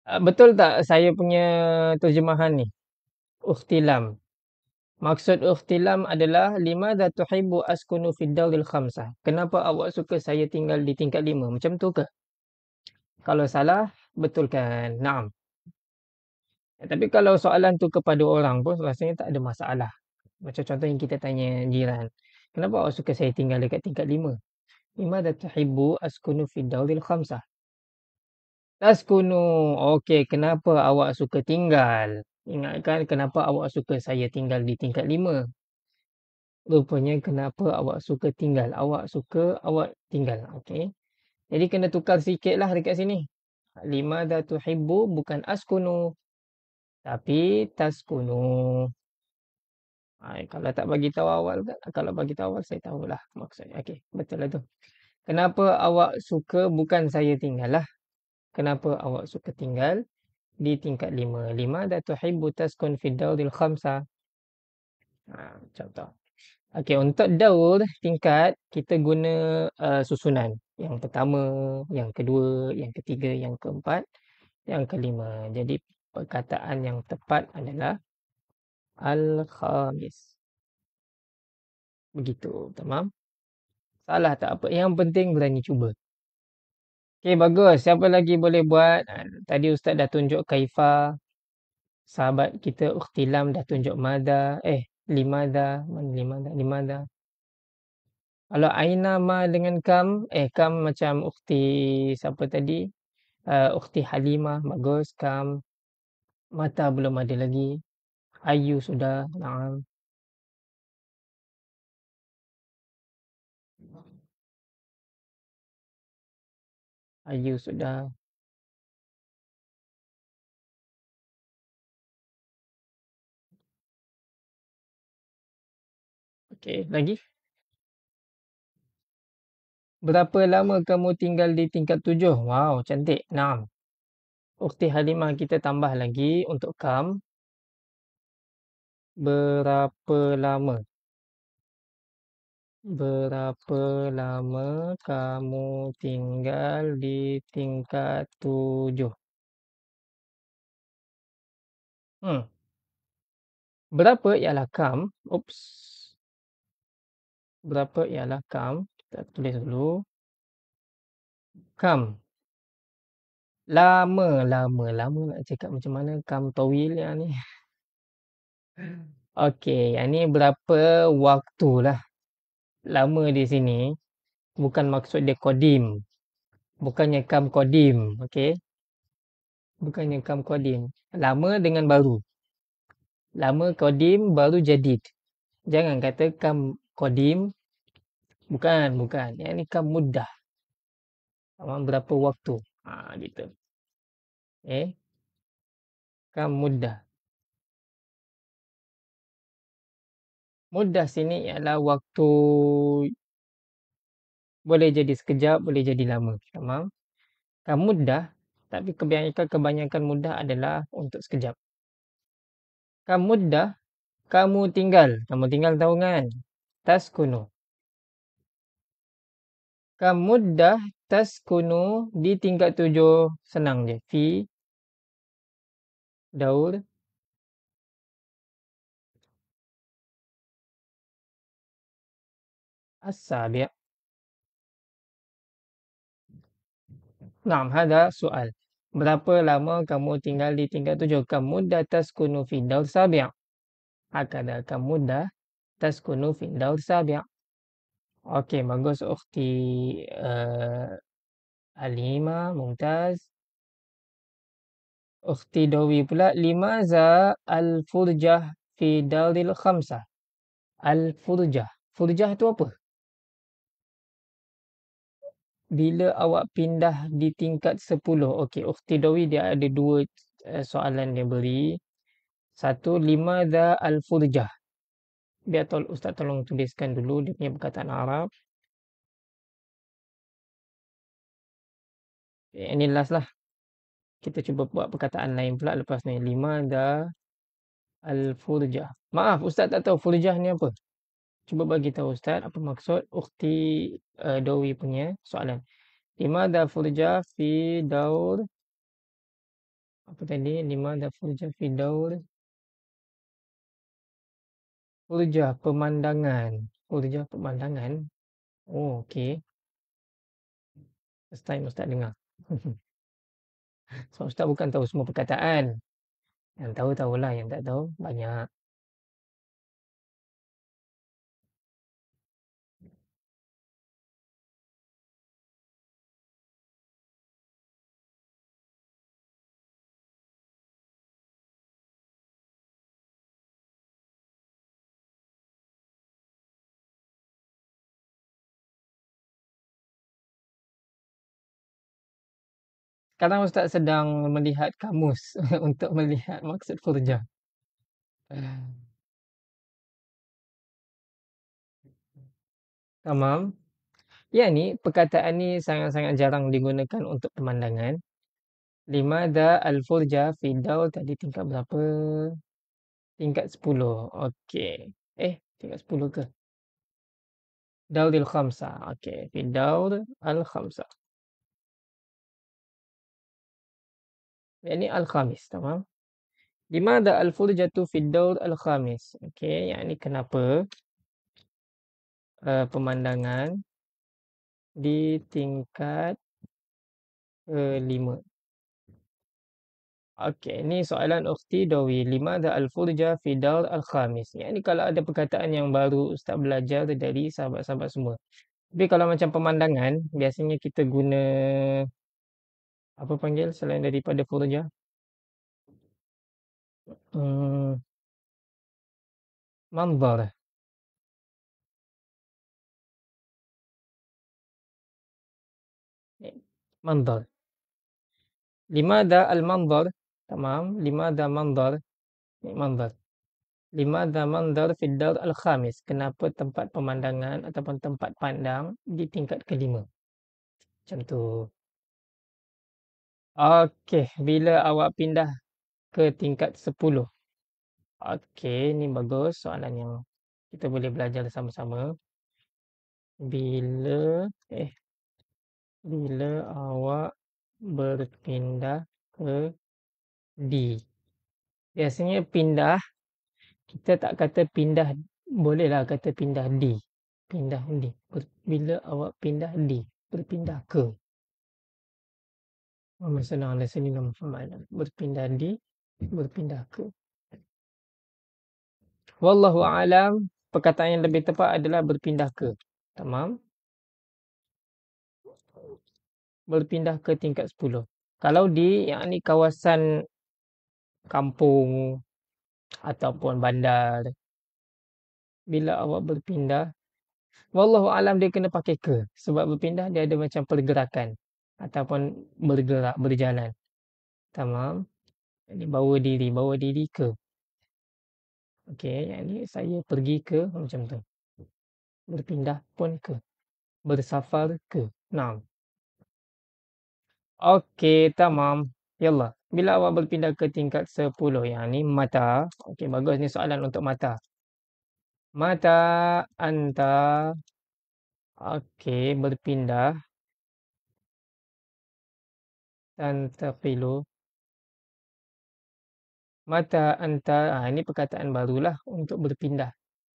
Ah, betul tak saya punya terjemahan ni? Uhtilam. Maksud uhtilam adalah lima tuhibbu askunu fid dalil khamsah. Kenapa awak suka saya tinggal di tingkat lima? Macam tu ke? Kalau salah, betulkan. Naam. Ya, tapi kalau soalan tu kepada orang pun rasanya tak ada masalah. Macam contoh yang kita tanya jiran. Kenapa awak suka saya tinggal dekat tingkat lima? Lima tuhibbu askunu fid dalil khamsah. Laskunu. Okey, kenapa awak suka tinggal? Ingatkan kenapa awak suka saya tinggal di tingkat lima. Rupanya kenapa awak suka tinggal. Awak suka, awak tinggal. Okey. Jadi kena tukar sikit lah dekat sini. Lima datu hibbu bukan askunu. Tapi taskunu. Ha, kalau tak bagi tahu awal, kan? kalau bagi tahu awal saya tahulah maksudnya. Okey, betul lah tu. Kenapa awak suka bukan saya tinggal lah kenapa awak suka tinggal di tingkat lima. Lima, la tuhibbu taskun fi dawdil khamsa. Ha, contoh. Okay untuk daul tingkat, kita guna uh, susunan. Yang pertama, yang kedua, yang ketiga, yang keempat, yang kelima. Jadi, perkataan yang tepat adalah Al-Khamis. Begitu, tamam? Salah tak apa. Yang penting berani cuba. Okay bagus. Siapa lagi boleh buat? Ah, tadi ustaz dah tunjuk kaifa. Sahabat kita Ukhtilam dah tunjuk mada. Eh, limada, mana limada? Limada. Kalau aina ma dengan kam, eh kam macam ukhti siapa tadi? Uh, ukhti Halimah, bagus kam. Mata belum ada lagi. Ayu sudah, na'am. Ayu ah, sudah Okey lagi. Berapa lama kamu tinggal di tingkat tujuh? Wow, cantik. Enam. Ukti Halimah kita tambah lagi untuk kam. Berapa lama? Berapa lama kamu tinggal di tingkat tujuh? Hmm. Berapa ialah kam? Oops. Berapa ialah kam? Kita tulis dulu. Kam. Lama, lama, lama nak cakap macam mana kam towil yang ni. Okey, yang ni berapa waktulah lama di sini bukan maksud dia kodim. Bukannya kam kodim, okay? Bukannya kam kodim. Lama dengan baru. Lama kodim, baru jadid. Jangan kata kam kodim. Bukan, bukan. Yang ni kam mudah. Berapa waktu. Ha, gitu. Eh? Kam mudah. mudah sini ialah waktu boleh jadi sekejap, boleh jadi lama. Memang kan mudah, tapi kebanyakan kebanyakan mudah adalah untuk sekejap. Kan mudah, kamu tinggal, kamu tinggal tahu kan? Tas kuno. Kan mudah, tas kuno di tingkat tujuh senang je. Fi, daur, السابع نعم هذا سؤال Berapa lama kamu tinggal di tingkat tujuh? Kamu dah taskunu kunu fidal sabiak. Akadah kamu dah taskunu kunu fidal sabiak. Okey, bagus. Ukti uh, eh, Alima, Mumtaz. Ukti Dawi pula. Lima za al-furjah fidal dil khamsah. Al-furjah. Furjah itu apa? bila awak pindah di tingkat 10 okey ukhti dawi dia ada dua eh, soalan dia beri satu lima za al furjah Biar tol ustaz tolong tuliskan dulu dia punya perkataan arab eh, ini last lah kita cuba buat perkataan lain pula lepas ni lima za al furjah maaf ustaz tak tahu furjah ni apa cuba bagi tahu ustaz apa maksud ukhti uh, eh, Dowi punya soalan. Limadha furja fi daur apa tadi? Limadha furja fi daur furja pemandangan. Furja pemandangan. Oh, okey. First time ustaz dengar. so ustaz bukan tahu semua perkataan. Yang tahu tahulah yang tak tahu banyak. Sekarang Ustaz sedang melihat kamus untuk melihat maksud furja. Tamam. Ya ni, perkataan ni sangat-sangat jarang digunakan untuk pemandangan. Lima da al-furja fidaw tadi tingkat berapa? Tingkat sepuluh. Okey. Eh, tingkat sepuluh ke? Daudil khamsa. Okey. Fidaw al-khamsa. Yang ni Al-Khamis. Tamam. Dimada Al-Furjatu Fiddaul Al-Khamis. Okey, Yang ni kenapa uh, pemandangan di tingkat kelima. Eh, Okey, ini soalan Ukhti Dawi. Lima ada Al-Furja Fidal Al-Khamis. Ini kalau ada perkataan yang baru Ustaz belajar dari sahabat-sahabat semua. Tapi kalau macam pemandangan, biasanya kita guna apa panggil selain daripada kerja hmm, manzar eh, manzar lima ada al manzar tamam lima ada manzar eh, manzar lima ada manzar fil dar al khamis kenapa tempat pemandangan ataupun tempat pandang di tingkat kelima macam tu Okey, bila awak pindah ke tingkat 10? Okey, ni bagus soalan yang kita boleh belajar sama-sama. Bila eh bila awak berpindah ke D. Biasanya pindah kita tak kata pindah bolehlah kata pindah D. Pindah D. Bila awak pindah D, berpindah ke. Memesanang oleh seni nama Muhammad. Berpindah di, berpindah ke. Wallahu alam, perkataan yang lebih tepat adalah berpindah ke. Tamam. Berpindah ke tingkat 10. Kalau di yang ni kawasan kampung ataupun bandar. Bila awak berpindah, Wallahu alam dia kena pakai ke. Sebab berpindah dia ada macam pergerakan ataupun bergerak berjalan. Tamam. Ini bawa diri, bawa diri ke. Okey, yang ini saya pergi ke macam tu. Berpindah pun ke. Bersafar ke. Naam. Okey, tamam. Yalla. Bila awak berpindah ke tingkat 10 yang ni mata. Okey, bagus ni soalan untuk mata. Mata anta Okey, berpindah tantaqilu mata anta ah ini perkataan barulah untuk berpindah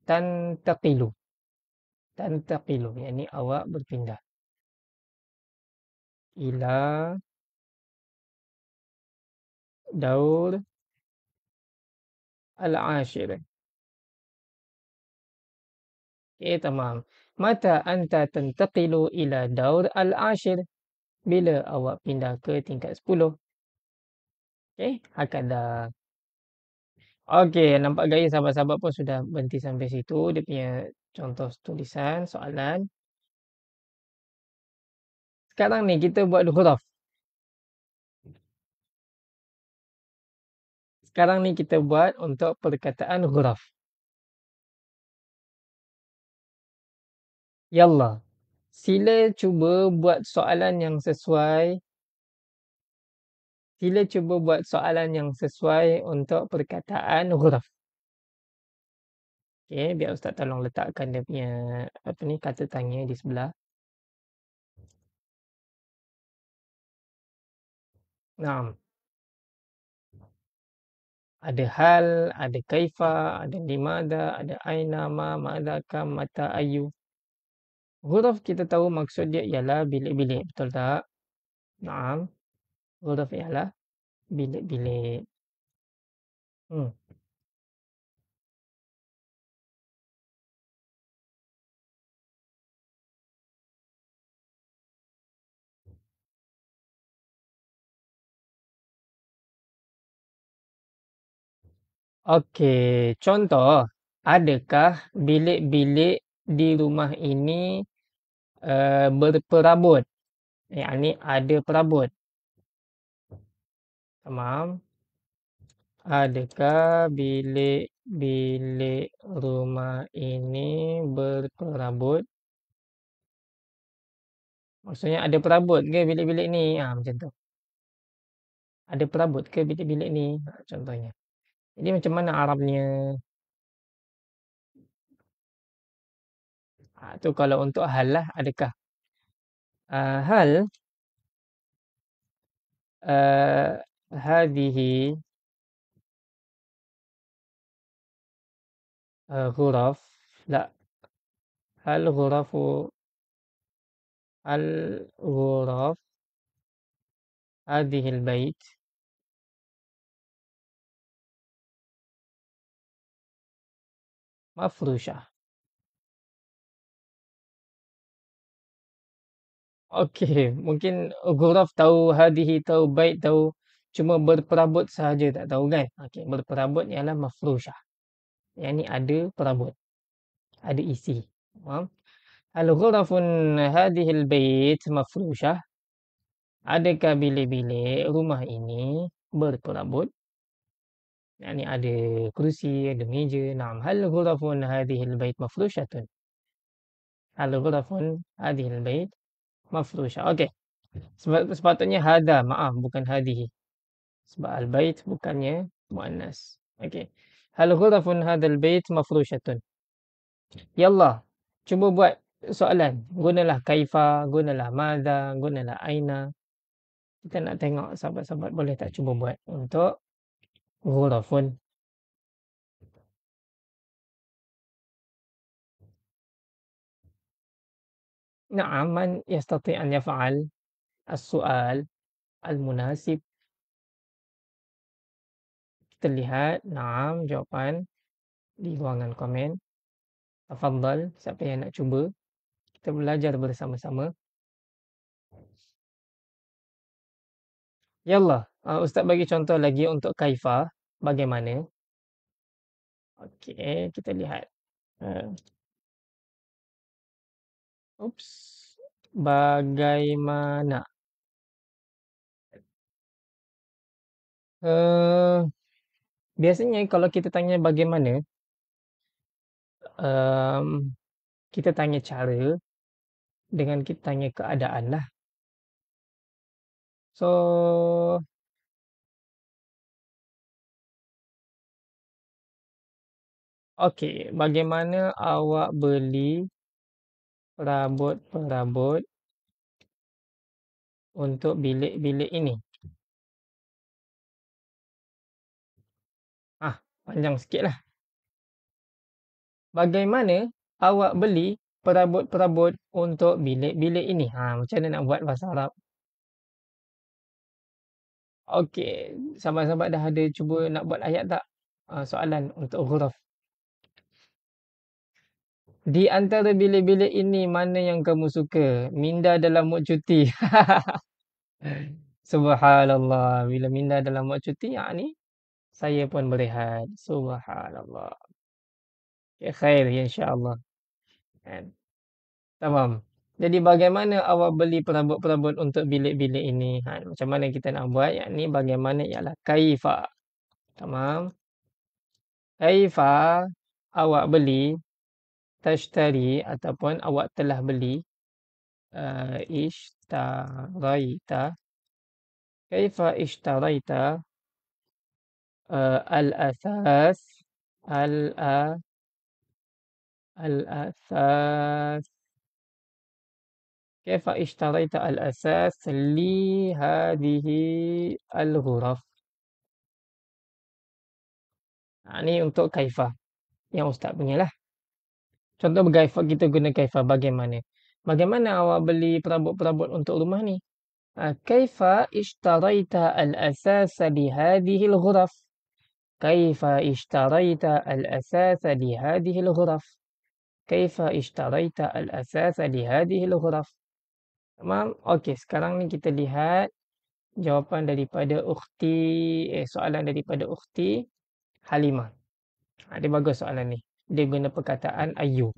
tantaqilu tantaqilu yakni awak berpindah ila daur al-ashir okey tamam mata anta tantaqilu ila daur al-ashir bila awak pindah ke tingkat 10. Okey, hakada. Okey, nampak gaya sahabat-sahabat pun sudah berhenti sampai situ. Dia punya contoh tulisan, soalan. Sekarang ni kita buat huruf. Sekarang ni kita buat untuk perkataan huruf. Yallah. Ya sila cuba buat soalan yang sesuai. Sila cuba buat soalan yang sesuai untuk perkataan huruf. Okay, biar ustaz tolong letakkan dia punya apa ni kata tanya di sebelah. Naam. Ada hal, ada kaifa, ada limada, ada aina, ma, ma'adaka, mata, ayu. Huruf kita tahu maksud dia ialah bilik-bilik. Betul tak? Naam. Huruf ialah bilik-bilik. Hmm. Okey, contoh, adakah bilik-bilik di rumah ini Eh, berperabot. Yang ni ada perabot. Tamam. Adakah bilik-bilik rumah ini berperabot? Maksudnya ada perabot ke bilik-bilik ni? Ha, macam tu. Ada perabot ke bilik-bilik ni? Ha, contohnya. Jadi macam mana Arabnya? Itu ah, kalau untuk hal lah, adakah? آه هل آه هذه آه غرف لا هل غرف هل غرف هذه البيت مفروشة Okey, mungkin Gurov tahu hadihi tahu baik tahu cuma berperabot sahaja tak tahu kan. Okey, berperabot ialah mafrushah. Yang ni ada perabot. Ada isi. Faham? Al-ghurafun hadihi al-bait mafrushah. Adakah bilik-bilik rumah ini berperabot? Yang ni ada kerusi, ada meja. Naam, hal ghurafun hadihi al-bait mafrushatun. Al-ghurafun hadihi al-bait mafrusha. Okey. Sebab sepatutnya hada, maaf, bukan hadihi. Sebab al-bait bukannya muannas. Okey. Hal ghurafun hadal bait mafrushatun. Yalla, cuba buat soalan. Gunalah kaifa, gunalah madha, gunalah aina. Kita nak tengok sahabat-sahabat boleh tak cuba buat untuk ghurafun نعم من يستطيع أن يفعل السؤال المناسب kita lihat نعم jawapan di ruangan komen تفضل siapa yang nak cuba kita belajar bersama-sama yallah uh, ustaz bagi contoh lagi untuk kaifa bagaimana okey kita lihat uh. Oops. Bagaimana? Uh, biasanya kalau kita tanya bagaimana, um, kita tanya cara dengan kita tanya keadaan lah. So, okay, bagaimana awak beli perabot-perabot untuk bilik-bilik ini. Ah, panjang sikitlah. Bagaimana awak beli perabot-perabot untuk bilik-bilik ini? Ah, macam mana nak buat bahasa Arab? Okey, sama-sama dah ada cuba nak buat ayat tak? Ah, soalan untuk huruf. Di antara bilik-bilik ini mana yang kamu suka? Minda dalam mod cuti. Subhanallah. Bila minda dalam mod cuti, yang ni saya pun berehat. Subhanallah. Ya khair insya-Allah. Kan? Tamam. Jadi bagaimana awak beli perabot-perabot untuk bilik-bilik ini? Ha, macam mana kita nak buat? Yang ni bagaimana ialah kaifa. Tamam. Kaifa awak beli tashtari ataupun awak telah beli uh, ishtaraita kaifa ishtaraita uh, eh, al-asas al a al-asas kaifa ishtaraita al-asas li hadhihi al-ghuraf ini ha, untuk kaifa yang ustaz punyalah Contoh kaifah, kita guna kaifah bagaimana? Bagaimana awak beli perabot-perabot untuk rumah ni? Ah, kaifa ishtaraita al-asasa li hadhihi al-ghuraf? Kaifa ishtaraita al-asasa li hadhihi al-ghuraf? Kaifa ishtaraita al-asasa li hadhihi al-ghuraf? Tamam? Okey, sekarang ni kita lihat jawapan daripada ukhti, eh soalan daripada ukhti Halimah. Ada ah, bagus soalan ni dia guna perkataan ayu.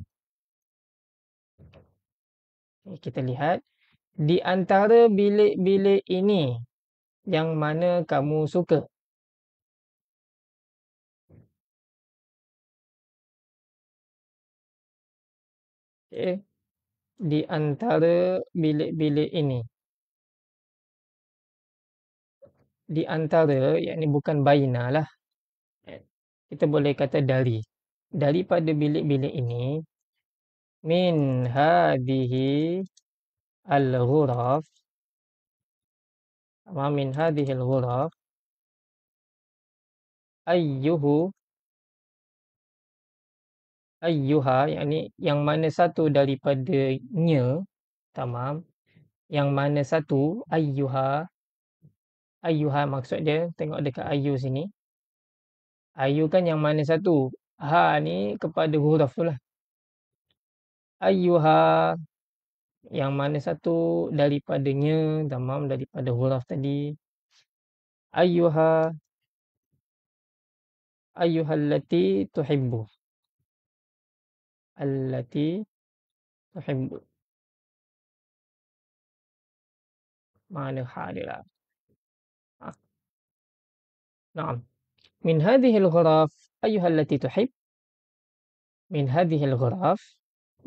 kita lihat. Di antara bilik-bilik ini, yang mana kamu suka? Okay. Di antara bilik-bilik ini. Di antara, yang ini bukan bayina lah. Kita boleh kata dari daripada bilik-bilik ini min hadhihi al-ghuraf ma min hadhihi al-ghuraf ayyuhu ayyuha yakni yang mana satu daripadanya tamam yang mana satu ayyuha ayyuha maksud dia tengok dekat ayu sini ayu kan yang mana satu ha ni kepada huruf tu lah. Ayuhah, yang mana satu daripadanya damam daripada huruf tadi. Ayuhah, ayuhah lati tuhibbu. Allati tuhibbu. Mana ha dia lah. Ha. Naam. Min hadhihi huruf ayuhal lati tuhib min hadhil ghuraf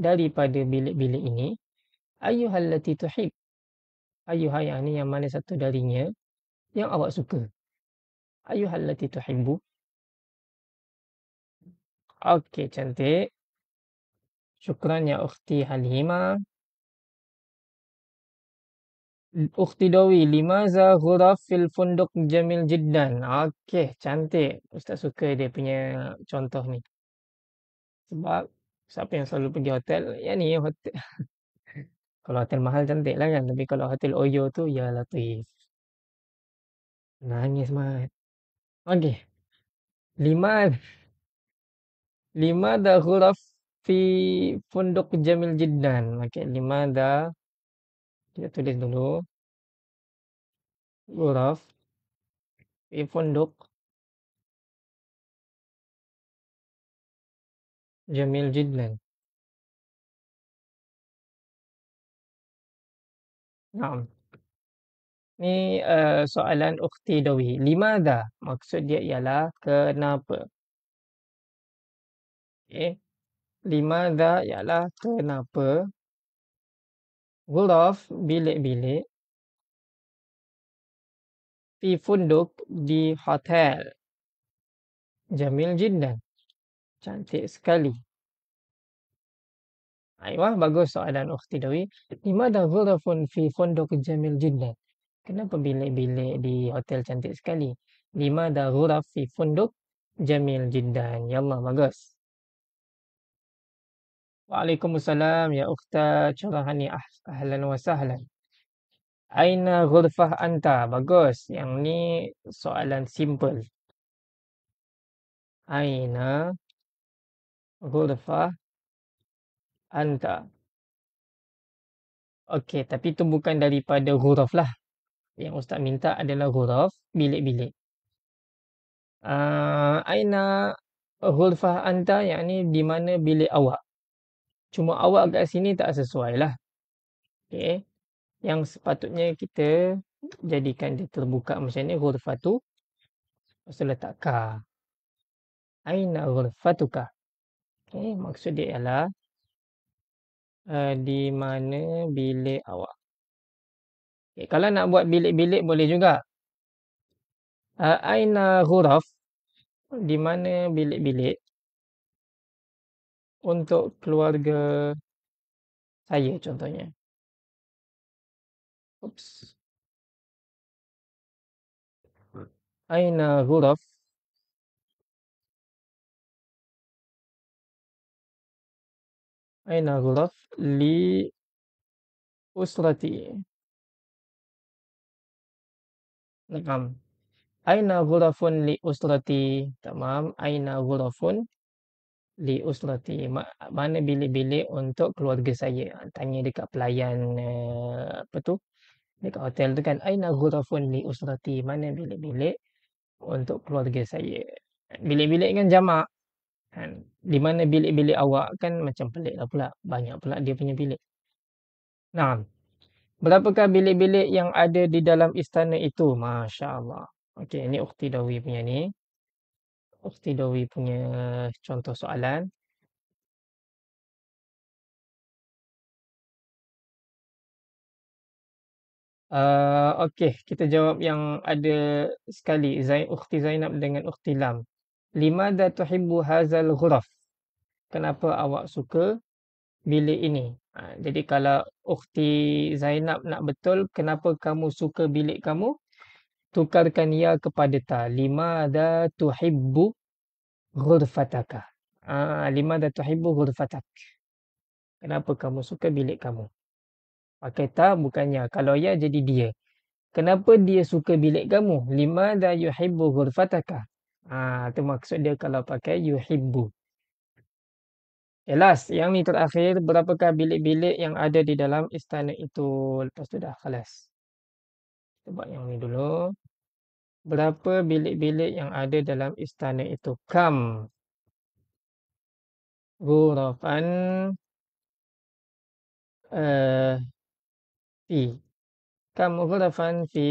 daripada bilik-bilik ini ayuhal lati tuhib ayuha yang yang mana satu darinya yang awak suka ayuhal lati tuhibbu Okey cantik. Syukran ya ukhti Halima. Ukhti Dawi, limaza ghurafil funduk jamil jiddan. Okey, cantik. Ustaz suka dia punya contoh ni. Sebab siapa yang selalu pergi hotel, ya ni hotel. kalau hotel mahal cantik lah kan. Tapi kalau hotel Oyo tu, ya latif. Nangis mat. Okey. Lima. Lima dah huraf fi funduk jamil jiddan. Okey, lima dah kita tulis dulu. Guraf. Ifunduk. Jamil Jidlan. Naam. Ini uh, eh, soalan Ukhti Dawi. dah. Maksud dia ialah kenapa. Okay. Eh, dah ialah kenapa. Wolof bilik-bilik. Fi funduk di hotel. Jamil Jindan. Cantik sekali. Aiwah, bagus soalan Ukhti oh, Dewi. Di mana gulafun fi funduk Jamil Jindan? Kenapa bilik-bilik di hotel cantik sekali? Di mana gulaf fi funduk Jamil Jindan? Ya Allah, bagus. Waalaikumsalam ya ukhta Chorahani ah, ahlan wa sahlan. Aina ghurfah anta? Bagus. Yang ni soalan simple. Aina ghurfah anta? Okey, tapi itu bukan daripada huruf lah. Yang Ustaz minta adalah huruf bilik-bilik. Uh, Aina hulfah anta, yang ni di mana bilik awak. Cuma awak kat sini tak sesuai lah. Okay. Yang sepatutnya kita jadikan dia terbuka macam ni. Ghurfatu. Lepas tu letak ka. Aina ghurfatuka. Okay. Maksud dia ialah. Uh, di mana bilik awak. Okay. Kalau nak buat bilik-bilik boleh juga. Uh, aina huraf Di mana bilik-bilik untuk keluarga saya contohnya. Oops. Hmm. Aina Guraf. Aina Guraf li usrati. Nah, Aina gurafun li usrati. Tamam. Aina gurafun li uslati mana bilik-bilik untuk keluarga saya ha, tanya dekat pelayan eh, apa tu dekat hotel tu kan aina ghurafun li uslati mana bilik-bilik untuk keluarga saya bilik-bilik kan jamak kan di mana bilik-bilik awak kan macam pelik lah pula banyak pula dia punya bilik nah berapakah bilik-bilik yang ada di dalam istana itu masya-Allah okey ni ukhti dawi punya ni Ustaz Dawi punya contoh soalan. Uh, Okey, kita jawab yang ada sekali. Zain, Ukhti Zainab dengan Ukhti Lam. Lima da tuhibbu hazal ghuraf. Kenapa awak suka bilik ini? Uh, jadi kalau Ukhti Zainab nak betul, kenapa kamu suka bilik kamu? tukarkan ya kepada ta limada tuhibbu ghurfataka ah lima limada tuhibbu ghurfatak kenapa kamu suka bilik kamu pakai ta bukannya kalau ya jadi dia kenapa dia suka bilik kamu Lima limada yuhibbu ghurfataka ah tu maksud dia kalau pakai yuhibbu Elas. yang ni terakhir, berapakah bilik-bilik yang ada di dalam istana itu? Lepas tu dah, kelas. Kita buat yang ni dulu. Berapa bilik-bilik yang ada dalam istana itu? Kam. Gurafan. Uh, eh, fi. Kam gurafan fi.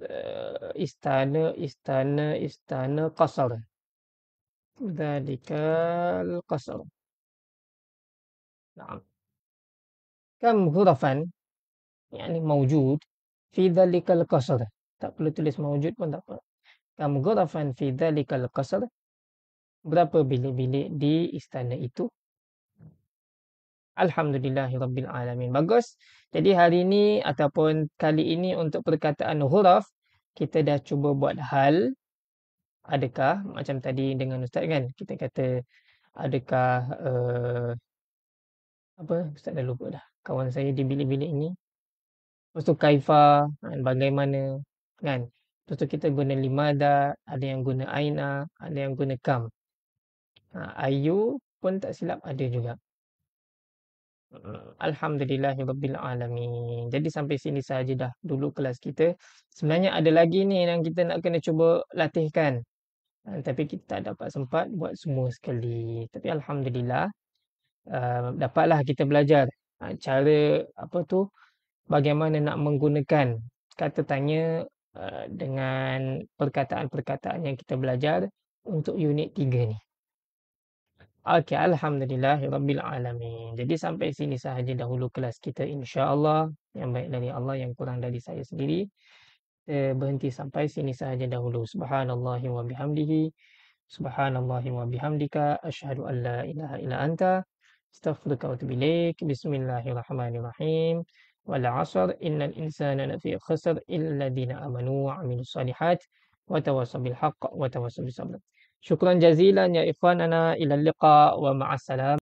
Uh, istana, istana, istana kasar. Dalikal kasar. Nah. Kam gurafan yang ni maujud fi dhalikal qasr tak perlu tulis maujud pun tak apa kam ghurafan fi dhalikal qasr berapa bilik-bilik di istana itu Alhamdulillah Rabbil Alamin bagus jadi hari ini ataupun kali ini untuk perkataan huraf kita dah cuba buat hal adakah macam tadi dengan ustaz kan kita kata adakah uh, apa ustaz dah lupa dah kawan saya di bilik-bilik ini Lepas tu kaifah, kan, bagaimana, kan. Lepas tu kita guna limada, ada yang guna aina, ada yang guna kam. Ha, ayu pun tak silap ada juga. Hmm, Alhamdulillah Rabbil Alamin Jadi sampai sini sahaja dah dulu kelas kita Sebenarnya ada lagi ni yang kita nak kena cuba latihkan ha, Tapi kita tak dapat sempat buat semua sekali Tapi Alhamdulillah uh, Dapatlah kita belajar uh, Cara apa tu bagaimana nak menggunakan kata tanya eh, dengan perkataan-perkataan yang kita belajar untuk unit tiga ni. Okey, alhamdulillah rabbil alamin. Jadi sampai sini sahaja dahulu kelas kita insya-Allah. Yang baik dari Allah, yang kurang dari saya sendiri. Eh, berhenti sampai sini sahaja dahulu. Subhanallah wa bihamdihi. Subhanallah wa bihamdika asyhadu an la ilaha illa anta astaghfiruka wa atubu Bismillahirrahmanirrahim. والعصر إن الإنسان لفي خسر إلا الذين آمنوا وعملوا الصالحات وتواصوا بالحق وتواصوا بالصبر شكرا جزيلا يا إخواننا إلى اللقاء ومع السلامة